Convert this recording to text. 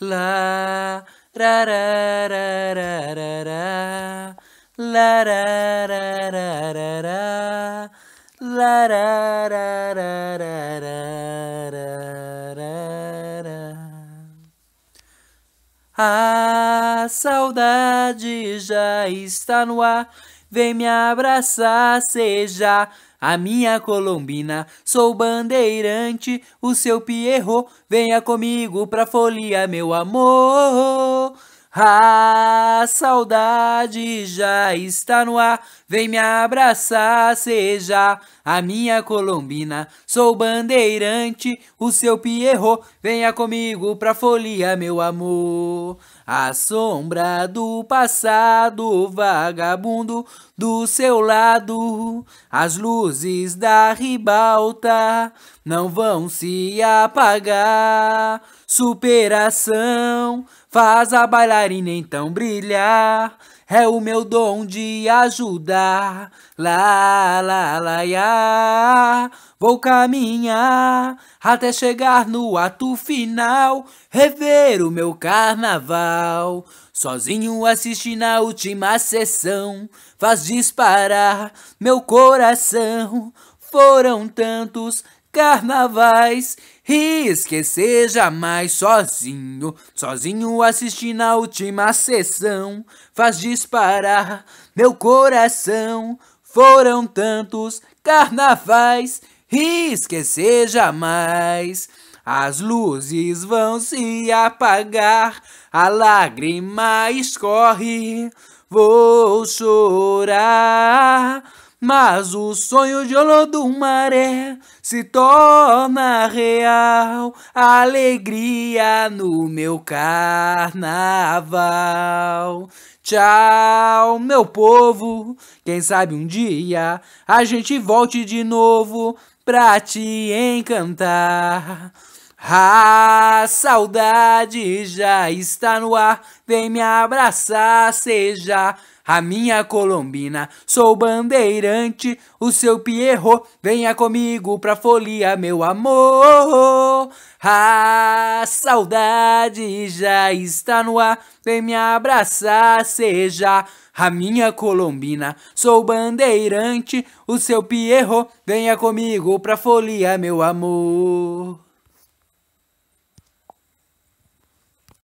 La, ra, ra, ra, ra, ra, ra, ra, ra, ra, ra, ra, ra, ra, ra, ra, ra, ra, ra, ra. A saudade já está no ar, vem me abraçar, seja a minha colombina, sou bandeirante, o seu Pierrot, venha comigo pra folia, meu amor. A saudade já está no ar, vem me abraçar, seja a minha colombina. Sou bandeirante, o seu Pierrot, venha comigo pra folia, meu amor. A sombra do passado, vagabundo do seu lado. As luzes da ribalta não vão se apagar. Superação faz a bailarina então brilhar é o meu dom de ajudar. Lá, lá, lá, ia. Vou caminhar até chegar no ato final, rever o meu carnaval. Sozinho assisti na última sessão, faz disparar meu coração. Foram tantos carnavais e esquecer jamais sozinho, sozinho assistindo a última sessão, faz disparar meu coração. Foram tantos carnavais e esquecer jamais. As luzes vão se apagar, a lágrima escorre, vou chorar. Mas o sonho de Olodumaré se torna real, alegria no meu carnaval. Tchau, meu povo. Quem sabe um dia a gente volte de novo pra te encantar. A ah, saudade já está no ar, vem me abraçar, seja a minha colombina. Sou bandeirante, o seu Pierrot, venha comigo pra folia, meu amor. A ah, saudade já está no ar, vem me abraçar, seja a minha colombina. Sou bandeirante, o seu Pierrot, venha comigo pra folia, meu amor.